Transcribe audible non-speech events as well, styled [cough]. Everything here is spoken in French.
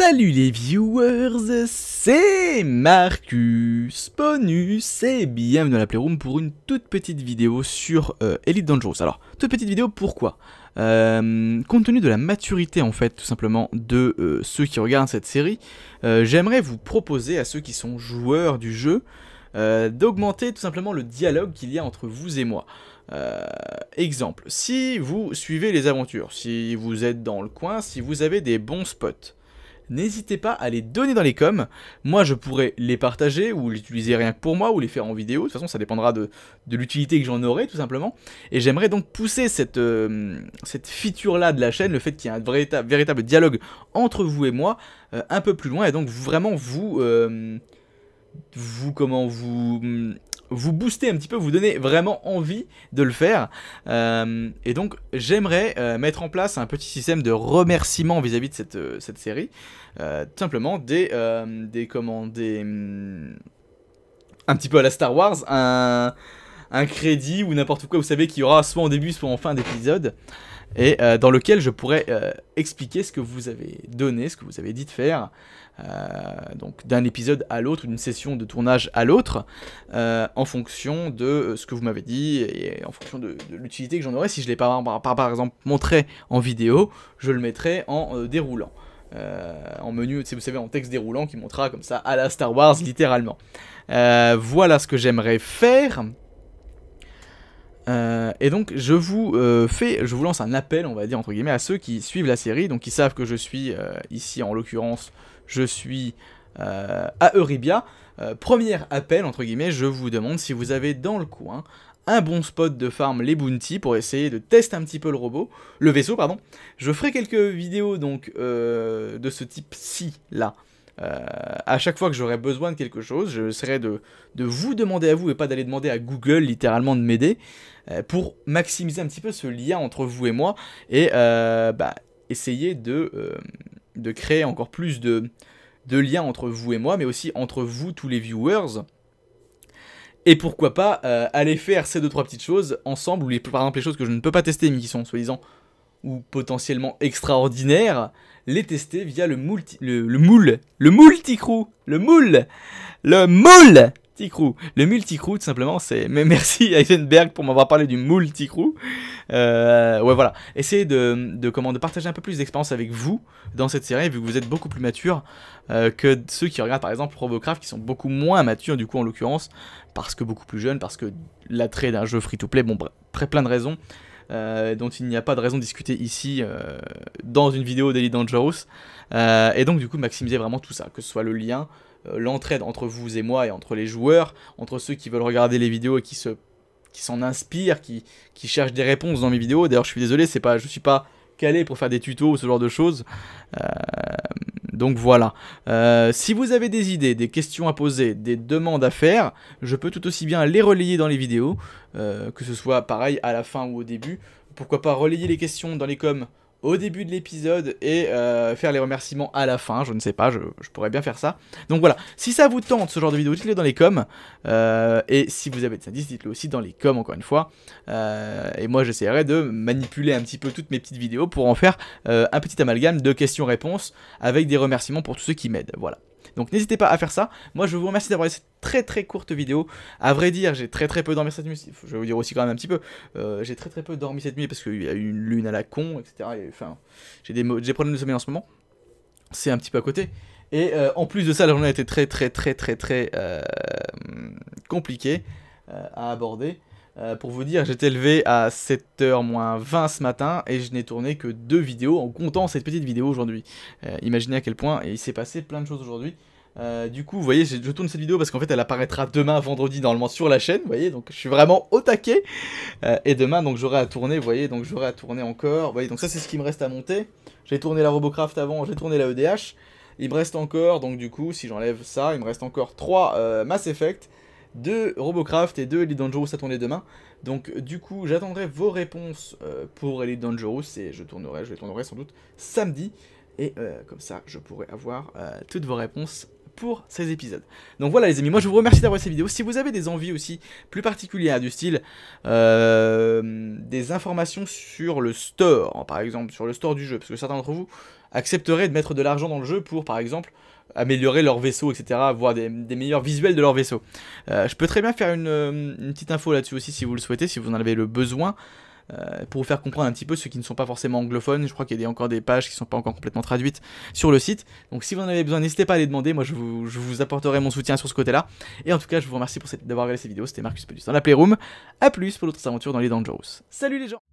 Salut les viewers, c'est Marcus Bonus et bienvenue dans la Playroom pour une toute petite vidéo sur euh, Elite Dangerous. Alors, toute petite vidéo, pourquoi euh, Compte tenu de la maturité en fait, tout simplement, de euh, ceux qui regardent cette série, j'aimerais vous proposer à ceux qui sont joueurs du jeu d'augmenter tout simplement le dialogue qu'il y a entre vous et moi. exemple, si vous suivez les aventures, si vous êtes dans le coin, si vous avez des bons spots, n'hésitez pas à les donner dans les coms. Moi, je pourrais les partager ou utiliser rien que pour moi ou les faire en vidéo. De toute façon, ça dépendra de, l'utilité que j'en aurai, tout simplement. Et j'aimerais donc pousser cette, euh, cette feature-là de la chaîne, le fait qu'il y ait un véritable dialogue entre vous et moi, euh, un peu plus loin. Et donc, vraiment, vous... Euh, vous comment vous vous booster un petit peu, vous donner vraiment envie de le faire. Euh, et donc j'aimerais euh, mettre en place un petit système de remerciement vis-à-vis de cette, euh, série. simplement des... des Des, mm, un petit peu à la Star Wars, un, un crédit ou n'importe quoi, vous savez, qu'il y aura soit en début, soit en fin d'épisode et euh, dans lequel je pourrais euh, expliquer ce que vous avez donné, ce que vous avez dit de faire, euh, donc d'un épisode à l'autre, d'une session de tournage à l'autre, en fonction de ce que vous m'avez dit et en fonction de, l'utilité que j'en aurais. Si je l'ai pas par, par, exemple montré en vidéo, je le mettrai en déroulant. en menu, vous savez, en texte déroulant qui montrera comme ça à la Star Wars littéralement. voilà ce que j'aimerais faire. Euh, et donc je vous euh, fais, je vous lance un appel, on va dire entre guillemets, à ceux qui suivent la série, donc qui savent que je suis euh, ici en l'occurrence, je suis à Euribia. premier appel entre guillemets, je vous demande si vous avez dans le coin un bon spot de farm les bounty pour essayer de tester un petit peu le robot, le vaisseau pardon. Je ferai quelques vidéos donc de ce type-ci là euh, à chaque fois que j'aurai besoin de quelque chose, je serai de vous demander à vous et pas d'aller demander à Google littéralement de m'aider euh, pour maximiser un petit peu ce lien entre vous et moi et euh, bah, essayer de, créer encore plus de, liens entre vous et moi, mais aussi entre vous tous les viewers. Et pourquoi pas aller faire ces deux trois petites choses ensemble, ou par exemple les choses que je ne peux pas tester mais qui sont soi-disant ou potentiellement extraordinaire les tester via le, multi, le, moule, le moule le moule, le moule ticrou, le multicrew tout simplement. C'est mais [laughs] merci Heisenberg pour m'avoir parlé du multicrew. Euh, ouais voilà, essayez de, de, comment de partager un peu plus d'expérience avec vous dans cette série vu que vous êtes beaucoup plus mature euh, que ceux qui regardent par exemple Robocraft qui sont beaucoup moins matures du coup en l'occurrence parce que beaucoup plus jeunes, parce que l'attrait d'un jeu free to play, bon très plein de raisons euh, dont il n'y a pas de raison de discuter ici euh, dans une vidéo d'Eli Dangerous. Euh, et donc du coup maximiser vraiment tout ça, que ce soit le lien, l'entraide entre vous et moi et entre les joueurs, entre ceux qui veulent regarder les vidéos et qui se qui s'en inspirent, qui, cherchent des réponses dans mes vidéos. D'ailleurs je suis désolé, c'est pas, je suis pas calé pour faire des tutos ou ce genre de choses. Donc voilà. Euh, si vous avez des idées, des questions à poser, des demandes à faire, je peux tout aussi bien les relayer dans les vidéos, euh, que ce soit pareil à la fin ou au début. Pourquoi pas relayer les questions dans les coms au début de l'épisode et euh, faire les remerciements à la fin, je ne sais pas, je, pourrais bien faire ça. Donc voilà, si ça vous tente ce genre de vidéo, dites-le dans les coms, euh, et si vous avez des indices, dites-le aussi dans les coms encore une fois, euh, et moi j'essaierai de manipuler un petit peu toutes mes petites vidéos pour en faire un petit amalgame de questions-réponses avec des remerciements pour tous ceux qui m'aident, voilà. Donc n'hésitez pas à faire ça. Moi, je vous remercie d'avoir cette très très courte vidéo. À vrai dire, j'ai très très peu dormi cette nuit. Je vais vous dire aussi quand même un petit peu. Euh, j'ai très très peu dormi cette nuit parce qu'il y a eu une lune à la con, etc. enfin, j'ai des, problèmes de sommeil en ce moment. C'est un petit peu à côté. Et euh, en plus de ça, la journée a été très très très très très euh, compliquée à aborder. Euh, pour vous dire, j'étais levé à 7h moins 20 ce matin et je n'ai tourné que deux vidéos en comptant cette petite vidéo aujourd'hui. Euh, imaginez à quel point il s'est passé plein de choses aujourd'hui. Euh, du coup, vous voyez, je tourne cette vidéo parce qu'en fait, elle apparaîtra demain, vendredi, normalement sur la chaîne, vous voyez, donc je suis vraiment au taquet. et demain, donc j'aurai à tourner, vous voyez, donc j'aurai à tourner encore. Vous voyez, donc ça, c'est ce qui me reste à monter. J'ai tourné la Robocraft avant, j'ai tourné la EDH. Il me reste encore, donc du coup, si j'enlève ça, il me reste encore 3 Mass Effect de Robocraft et de Elite Dangerous à tourner demain. Donc du coup, j'attendrai vos réponses euh, pour Elite Dangerous et je tournerai, je les tournerai sans doute samedi. Et euh, comme ça, je pourrai avoir euh, toutes vos réponses pour ces épisodes. Donc voilà les amis, moi je vous remercie d'avoir cette vidéo. Si vous avez des envies aussi plus particulières du style des informations sur le store, par exemple sur le store du jeu, parce que certains d'entre vous accepteraient de mettre de l'argent dans le jeu pour, par exemple, améliorer leur vaisseau, etc., avoir des, meilleurs visuels de leur vaisseau. Euh, je peux très bien faire euh, une, petite info là-dessus aussi si vous le souhaitez, si vous en avez le besoin. Euh, pour vous faire comprendre un petit peu ceux qui ne sont pas forcément anglophones, je crois qu'il y a encore des pages qui ne sont pas encore complètement traduites sur le site. Donc si vous en avez besoin, n'hésitez pas à les demander, moi je vous, apporterai mon soutien sur ce côté-là. Et en tout cas, je vous remercie pour d'avoir regardé cette vidéo, c'était Marcus Pedus dans la Playroom. A plus pour d'autres aventures dans les Dangerous. Salut les gens